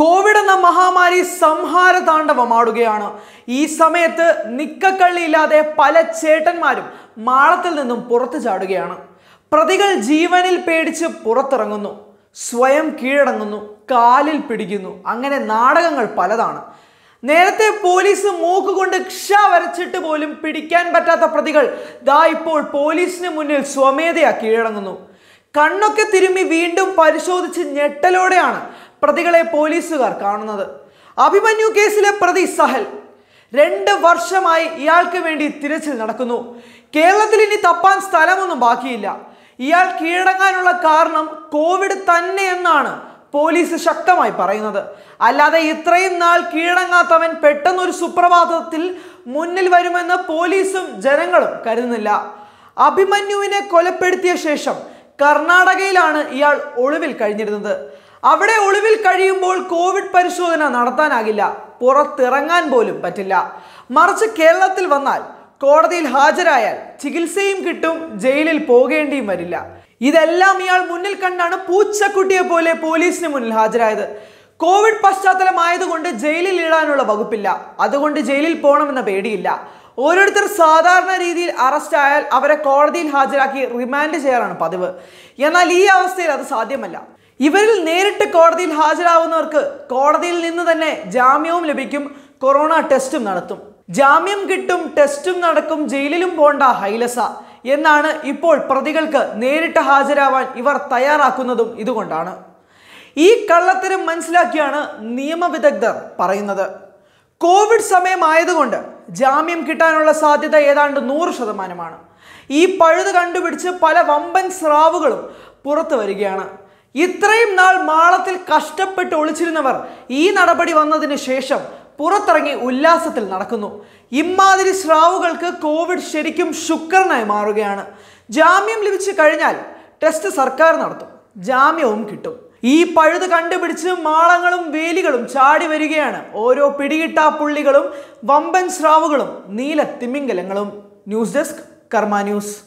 Covid എന്ന മഹാമാരി സംഹാര താണ്ഡവമാടുകയാണ് ഈ സമയത്ത് നിക്കക്കള്ളിയില്ലാതെ പല ചേട്ടന്മാരും മാളത്തിൽ നിന്നും പുറത്തു ചാടുകയാണ് പ്രതികൾ ജീവനിൽ പേടിച്ച് പുറത്തിറങ്ങുന്നു സ്വയം കീഴടങ്ങുന്നു കാലിൽ പിടിക്കുന്നു അങ്ങനെ നാടകങ്ങൾ പലതാണ് നേരത്തെ പോലീസ് മൂക്കുകൊണ്ട് ക്ഷ വരച്ചിട്ട് പോലും പിടിക്കാൻ പറ്റാത്ത പ്രതികൾ ദാ ഇപ്പോൾ പോലീസിന് മുന്നിൽ സ്വമേധയാ കീഴടങ്ങുന്നു കണ്ണൊക്കെ തിരുമ്മി വീണ്ടും പരിശോധിച്ച് ഞെട്ടലോടെയാണ് പ്രതികളെ പോലീസുകാർ കാണുന്നത് അഭിമന്യു കേസിലെ പ്രതി സഹൽ രണ്ട് വർഷമായി ഇയാൾക്ക് വേണ്ടി തിരച്ചിൽ നടക്കുന്നു കേരളത്തിൽ ഇനി തപ്പാൻ സ്ഥലമൊന്നും ബാക്കിയില്ല ഇയാൾ കീഴടങ്ങാനുള്ള കാരണം കോവിഡ് തന്നെയെന്നാണ് പോലീസ് ശക്തമായി പറയുന്നത് അല്ലാതെ ഇത്രയും നാൾ കീഴടങ്ങാത്തവൻ പെട്ടെന്ന് ഒരു സുപ്രഭാതത്തിൽ മുന്നിൽ വരുമെന്ന് പോലീസും ജനങ്ങളും കരുതുന്നില്ല അഭിമന്യുവിനെ കൊലപ്പെടുത്തിയ ശേഷം കർണാടകയിലാണ് ഇയാൾ ഒളിവിൽ കഴിഞ്ഞിരുന്നത് അവിടെ ഒളിവിൽ കഴിയുമ്പോൾ കോവിഡ് പരിശോധന നടത്താനാകില്ല പുറത്തിറങ്ങാൻ പോലും പറ്റില്ല മറിച്ച് കേരളത്തിൽ വന്നാൽ കോടതിയിൽ ഹാജരായാൽ ചികിത്സയും കിട്ടും ജയിലിൽ പോകേണ്ടിയും വരില്ല ഇതെല്ലാം ഇയാൾ മുന്നിൽ കണ്ടാണ് പൂച്ചക്കുട്ടിയെ പോലെ പോലീസിന് മുന്നിൽ ഹാജരായത് കോവിഡ് പശ്ചാത്തലമായതുകൊണ്ട് ജയിലിൽ ഇടാനുള്ള വകുപ്പില്ല അതുകൊണ്ട് ജയിലിൽ പോകണമെന്ന പേടിയില്ല ഓരോരുത്തർ സാധാരണ രീതിയിൽ അറസ്റ്റ് ആയാൽ അവരെ കോടതിയിൽ ഹാജരാക്കി റിമാൻഡ് ചെയ്യാറാണ് പതിവ് എന്നാൽ ഈ അവസ്ഥയിൽ അത് സാധ്യമല്ല ഇവരിൽ നേരിട്ട് കോടതിയിൽ ഹാജരാവുന്നവർക്ക് കോടതിയിൽ നിന്ന് തന്നെ ജാമ്യവും ലഭിക്കും കൊറോണ ടെസ്റ്റും നടത്തും ജാമ്യം കിട്ടും ടെസ്റ്റും നടക്കും ജയിലിലും പോണ്ട ഹൈലസ എന്നാണ് ഇപ്പോൾ പ്രതികൾക്ക് നേരിട്ട് ഹാജരാവാൻ ഇവർ തയ്യാറാക്കുന്നതും ഇതുകൊണ്ടാണ് ഈ കള്ളത്തരം മനസ്സിലാക്കിയാണ് നിയമവിദഗ്ധർ പറയുന്നത് കോവിഡ് സമയമായതുകൊണ്ട് ജാമ്യം കിട്ടാനുള്ള സാധ്യത ഏതാണ്ട് നൂറ് ശതമാനമാണ് ഈ പഴുത് കണ്ടുപിടിച്ച് പല വമ്പൻ സ്രാവുകളും പുറത്തു വരികയാണ് ഇത്രയും നാൾ മാളത്തിൽ കഷ്ടപ്പെട്ട് ഒളിച്ചിരുന്നവർ ഈ നടപടി വന്നതിന് ശേഷം പുറത്തിറങ്ങി ഉല്ലാസത്തിൽ നടക്കുന്നു ഇമാതിരി സ്രാവുകൾക്ക് കോവിഡ് ശരിക്കും ശുക്രനായി മാറുകയാണ് ജാമ്യം ലഭിച്ചു കഴിഞ്ഞാൽ ടെസ്റ്റ് സർക്കാർ നടത്തും ജാമ്യവും കിട്ടും ഈ പഴുത് കണ്ടുപിടിച്ച് മാളങ്ങളും വേലികളും ചാടി വരികയാണ് ഓരോ പിടികിട്ടാ പുള്ളികളും വമ്പൻ സ്രാവുകളും നീല തിമിംഗലങ്ങളും ന്യൂസ് ഡെസ്ക് കർമ്മ ന്യൂസ്